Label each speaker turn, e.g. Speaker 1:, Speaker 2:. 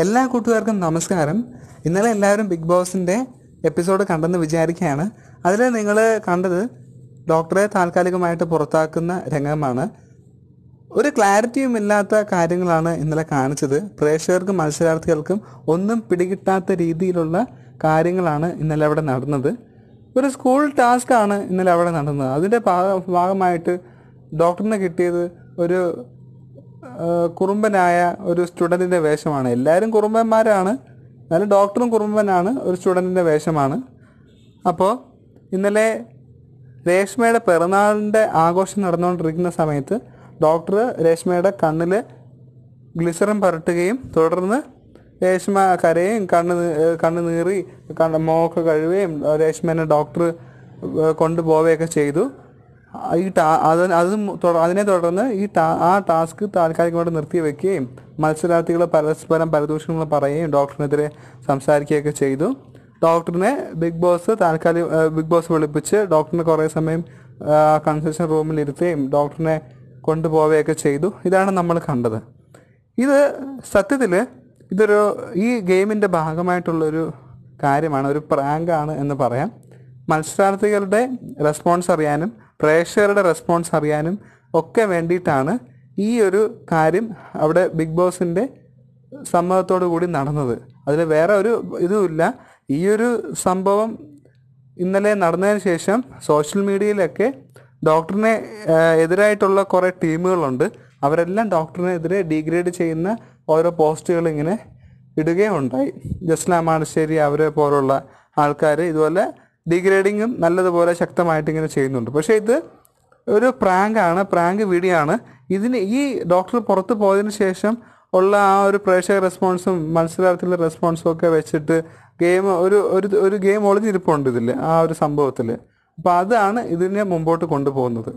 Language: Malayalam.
Speaker 1: എല്ലാ കൂട്ടുകാർക്കും നമസ്കാരം ഇന്നലെ എല്ലാവരും ബിഗ് ബോസിൻ്റെ എപ്പിസോഡ് കണ്ടെന്ന് വിചാരിക്കുകയാണ് അതിൽ നിങ്ങൾ കണ്ടത് ഡോക്ടറെ താൽക്കാലികമായിട്ട് പുറത്താക്കുന്ന രംഗമാണ് ഒരു ക്ലാരിറ്റിയും ഇല്ലാത്ത കാര്യങ്ങളാണ് ഇന്നലെ കാണിച്ചത് പ്രേക്ഷകർക്കും മത്സരാർത്ഥികൾക്കും ഒന്നും പിടികിട്ടാത്ത രീതിയിലുള്ള കാര്യങ്ങളാണ് ഇന്നലെ അവിടെ നടന്നത് ഒരു സ്കൂൾ ടാസ്ക് ആണ് ഇന്നലെ അവിടെ നടന്നത് അതിൻ്റെ ഭാഗമായിട്ട് ഡോക്ടറിന് കിട്ടിയത് ഒരു കുറുമ്പനായ ഒരു സ്റ്റുഡൻറ്റിൻ്റെ വേഷമാണ് എല്ലാവരും കുറുമ്പന്മാരാണ് എന്നാലും ഡോക്ടറും കുറുമ്പനാണ് ഒരു സ്റ്റുഡൻറ്റിൻ്റെ വേഷമാണ് അപ്പോൾ ഇന്നലെ രേഷ്മയുടെ പിറന്നാളിൻ്റെ ആഘോഷം നടന്നുകൊണ്ടിരിക്കുന്ന സമയത്ത് ഡോക്ടർ രേഷ്മയുടെ കണ്ണിൽ ഗ്ലിസറിൻ പരട്ടുകയും തുടർന്ന് രേഷ്മ കരയും കണ്ണ് കണ്ണ് നീറി കണ്ണ് മോക്ക കഴുകുകയും രേഷ്മേനെ ഡോക്ടർ കൊണ്ടുപോവുകയൊക്കെ ചെയ്തു ഈ ടാ അത് അതും അതിനെ തുടർന്ന് ഈ ടാ ആ ടാസ്ക് താൽക്കാലികമായിട്ട് നിർത്തിവെക്കുകയും മത്സരാർത്ഥികൾ പരസ്പരം പരദൂഷണങ്ങൾ പറയുകയും ഡോക്ടറിനെതിരെ സംസാരിക്കുകയൊക്കെ ചെയ്തു ഡോക്ടറിനെ ബിഗ് ബോസ് താൽക്കാലിക ബിഗ് ബോസ് വിളിപ്പിച്ച് ഡോക്ടറിനെ കുറേ സമയം കൺസെഷൻ റൂമിൽ ഇരുത്തുകയും ഡോക്ടറിനെ കൊണ്ടുപോവുകയൊക്കെ ചെയ്തു ഇതാണ് നമ്മൾ കണ്ടത് ഇത് സത്യത്തിൽ ഇതൊരു ഈ ഗെയിമിൻ്റെ ഭാഗമായിട്ടുള്ളൊരു കാര്യമാണ് ഒരു പ്രാങ്കാണ് എന്ന് പറയാം മത്സരാർത്ഥികളുടെ റെസ്പോൺസ് അറിയാനും പ്രേക്ഷകരുടെ റെസ്പോൺസ് അറിയാനും ഒക്കെ വേണ്ടിയിട്ടാണ് ഈ ഒരു കാര്യം അവിടെ ബിഗ് ബോസിൻ്റെ സമ്മതത്തോടു കൂടി നടന്നത് അതിൽ വേറെ ഒരു ഇതുമില്ല ഈ ഒരു സംഭവം ഇന്നലെ നടന്നതിന് ശേഷം സോഷ്യൽ മീഡിയയിലൊക്കെ ഡോക്ടറിനെ എതിരായിട്ടുള്ള കുറേ ടീമുകളുണ്ട് അവരെല്ലാം ഡോക്ടറിനെതിരെ ഡിഗ്രേഡ് ചെയ്യുന്ന ഓരോ പോസ്റ്റുകൾ ഇങ്ങനെ ഇടുകയുണ്ടായി ജസ്ല മാണശ്ശേരി അവരെ പോലുള്ള ആൾക്കാർ ഇതുപോലെ ഡിഗ്രേഡിങ്ങും നല്ലതുപോലെ ശക്തമായിട്ട് ഇങ്ങനെ ചെയ്യുന്നുണ്ട് പക്ഷേ ഇത് ഒരു പ്രാങ്ക് ആണ് പ്രാങ്ക് വീഡിയോ ആണ് ഇതിന് ഈ ഡോക്ടർ പുറത്തു പോയതിന് ശേഷം ഉള്ള ആ ഒരു പ്രേക്ഷക റെസ്പോൺസും മത്സരാർത്ഥികളുടെ റെസ്പോൺസും ഒക്കെ വെച്ചിട്ട് ഗെയിം ഒരു ഒരു ഒരു ഗെയിം ഒളിഞ്ഞിരിപ്പുണ്ട് ഇതിൽ ആ ഒരു സംഭവത്തിൽ അപ്പോൾ അതാണ് ഇതിനെ മുമ്പോട്ട് കൊണ്ടുപോകുന്നത്